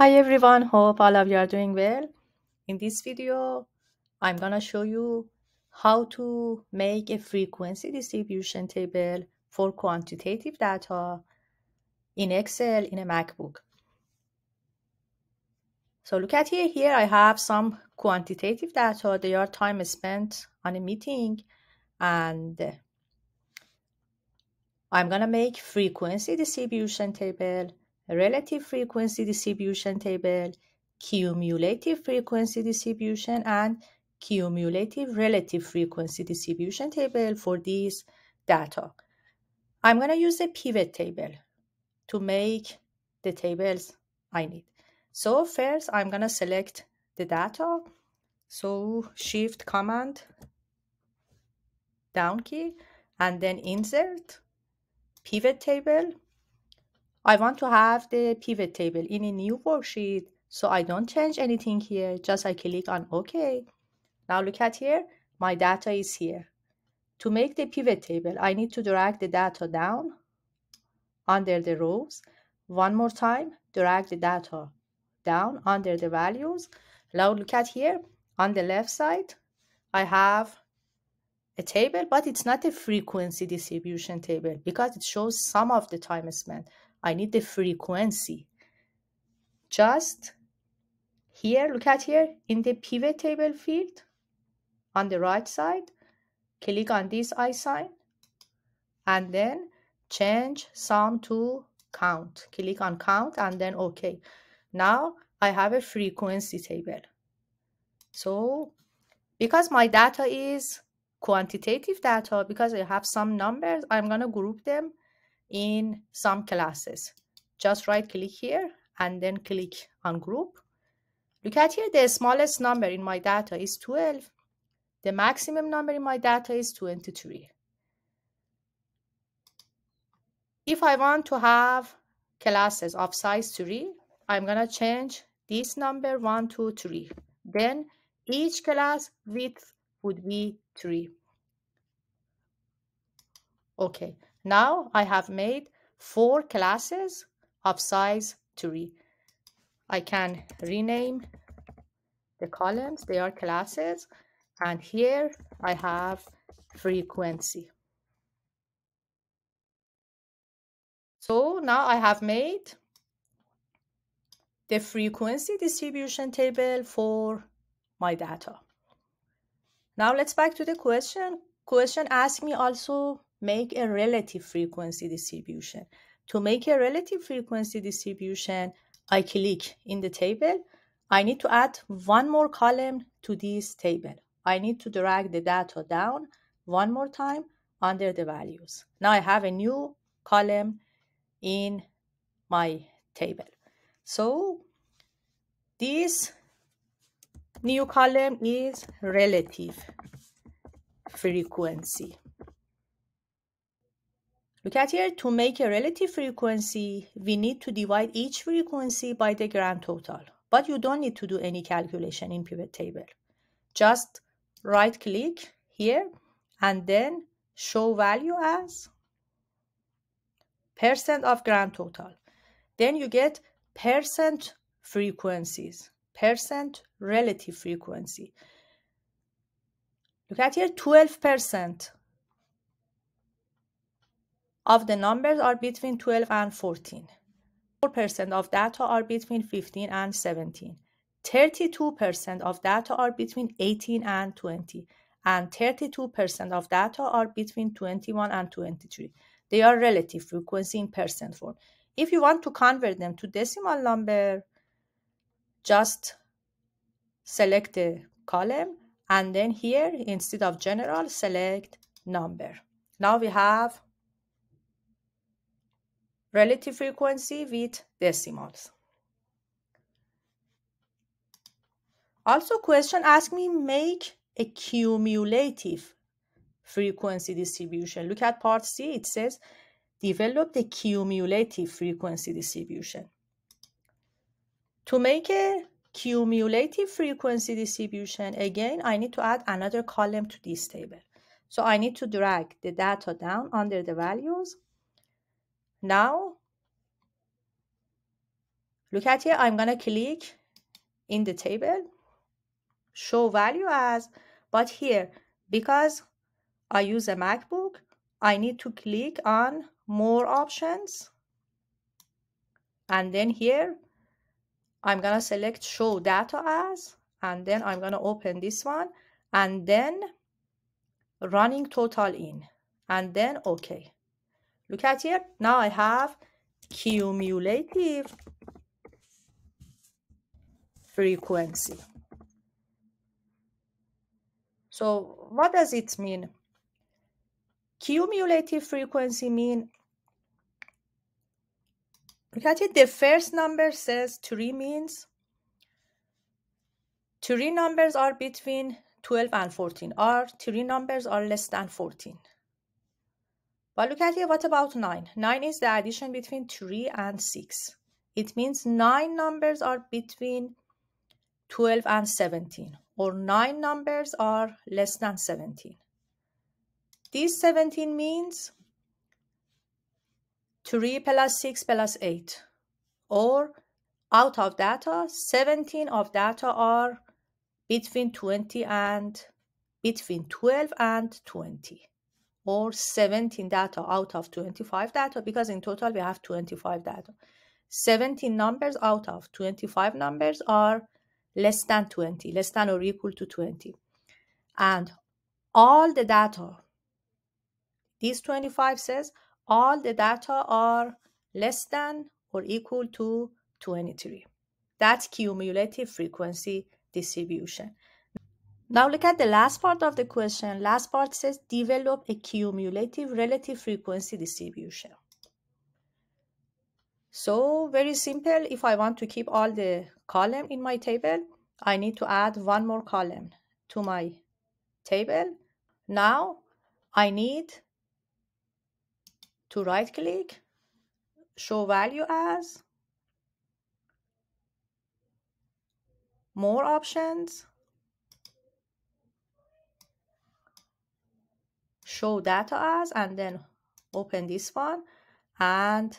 Hi everyone, hope all of you are doing well. In this video, I'm gonna show you how to make a frequency distribution table for quantitative data in Excel in a MacBook. So look at here, here I have some quantitative data. They are time spent on a meeting and I'm gonna make frequency distribution table relative frequency distribution table, cumulative frequency distribution, and cumulative relative frequency distribution table for these data. I'm going to use a pivot table to make the tables I need. So first, I'm going to select the data. So shift command down key and then insert pivot table I want to have the pivot table in a new worksheet. So I don't change anything here. Just I click on OK. Now look at here. My data is here. To make the pivot table, I need to drag the data down under the rows. One more time, drag the data down under the values. Now look at here. On the left side, I have a table, but it's not a frequency distribution table because it shows some of the time spent. I need the frequency. Just here, look at here, in the pivot table field on the right side, click on this I sign and then change sum to count. Click on count and then OK. Now I have a frequency table. So because my data is quantitative data, because I have some numbers, I'm going to group them in some classes. Just right click here and then click on group. Look at here, the smallest number in my data is 12. The maximum number in my data is 23. If I want to have classes of size 3, I'm going to change this number 1, 2, 3. Then each class width would be 3. Okay, now I have made four classes of size 3. I can rename the columns, they are classes. And here I have frequency. So now I have made the frequency distribution table for my data. Now let's back to the question. Question asked me also make a relative frequency distribution. To make a relative frequency distribution, I click in the table. I need to add one more column to this table. I need to drag the data down one more time under the values. Now I have a new column in my table. So this new column is relative frequency. Look at here, to make a relative frequency, we need to divide each frequency by the grand total. But you don't need to do any calculation in pivot table. Just right click here and then show value as percent of grand total. Then you get percent frequencies, percent relative frequency. Look at here, 12 percent of the numbers are between 12 and 14. 4% of data are between 15 and 17. 32% of data are between 18 and 20. And 32% of data are between 21 and 23. They are relative frequency in percent form. If you want to convert them to decimal number, just select the column and then here instead of general select number. Now we have relative frequency with decimals. Also question asked me make a cumulative frequency distribution. Look at part C, it says develop the cumulative frequency distribution. To make a cumulative frequency distribution, again, I need to add another column to this table. So I need to drag the data down under the values now, look at here, I'm gonna click in the table, show value as, but here, because I use a MacBook, I need to click on more options. And then here, I'm gonna select show data as, and then I'm gonna open this one, and then running total in, and then okay. Look at here. Now I have cumulative frequency. So what does it mean? Cumulative frequency mean look at it, the first number says three means three numbers are between 12 and 14 or three numbers are less than 14. But look at here, what about 9? 9 is the addition between 3 and 6. It means 9 numbers are between 12 and 17 or 9 numbers are less than 17. This 17 means 3 plus 6 plus 8 or out of data 17 of data are between 20 and between 12 and 20 or 17 data out of 25 data because in total we have 25 data. 17 numbers out of 25 numbers are less than 20, less than or equal to 20. And all the data, these 25 says all the data are less than or equal to 23. That's cumulative frequency distribution. Now look at the last part of the question. Last part says develop a cumulative relative frequency distribution. So very simple. If I want to keep all the column in my table, I need to add one more column to my table. Now I need to right click, show value as, more options, show data as and then open this one and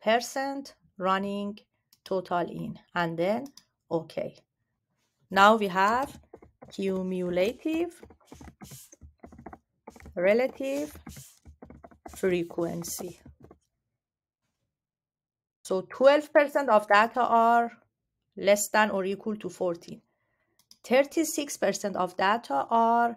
percent running total in and then okay now we have cumulative relative frequency so 12% of data are less than or equal to 14 36% of data are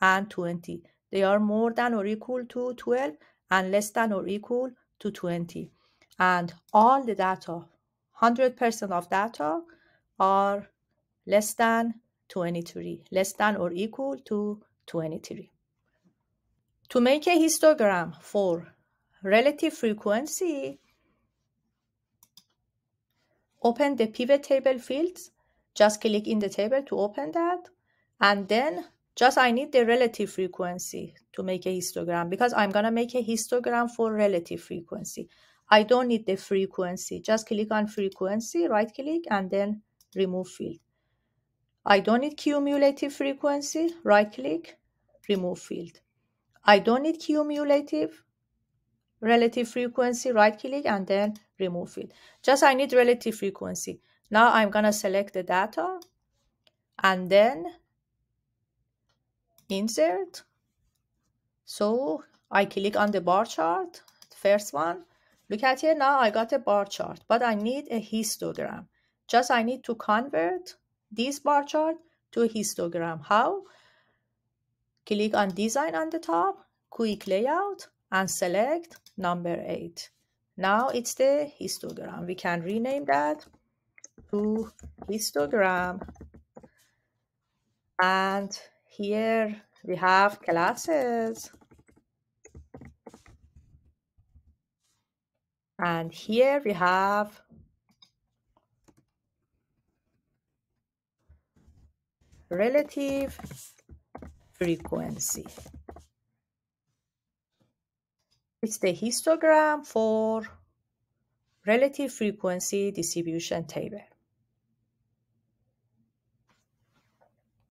and 20. They are more than or equal to 12 and less than or equal to 20. And all the data, 100% of data are less than 23, less than or equal to 23. To make a histogram for relative frequency, open the pivot table fields. Just click in the table to open that. And then just I need the relative frequency to make a histogram because I'm going to make a histogram for relative frequency. I don't need the frequency. Just click on frequency, right click, and then remove field. I don't need cumulative frequency, right click, remove field. I don't need cumulative relative frequency, right click, and then remove field. Just I need relative frequency. Now I'm going to select the data and then insert so i click on the bar chart first one look at here now i got a bar chart but i need a histogram just i need to convert this bar chart to a histogram how click on design on the top quick layout and select number eight now it's the histogram we can rename that to histogram and here we have classes. And here we have relative frequency. It's the histogram for relative frequency distribution table.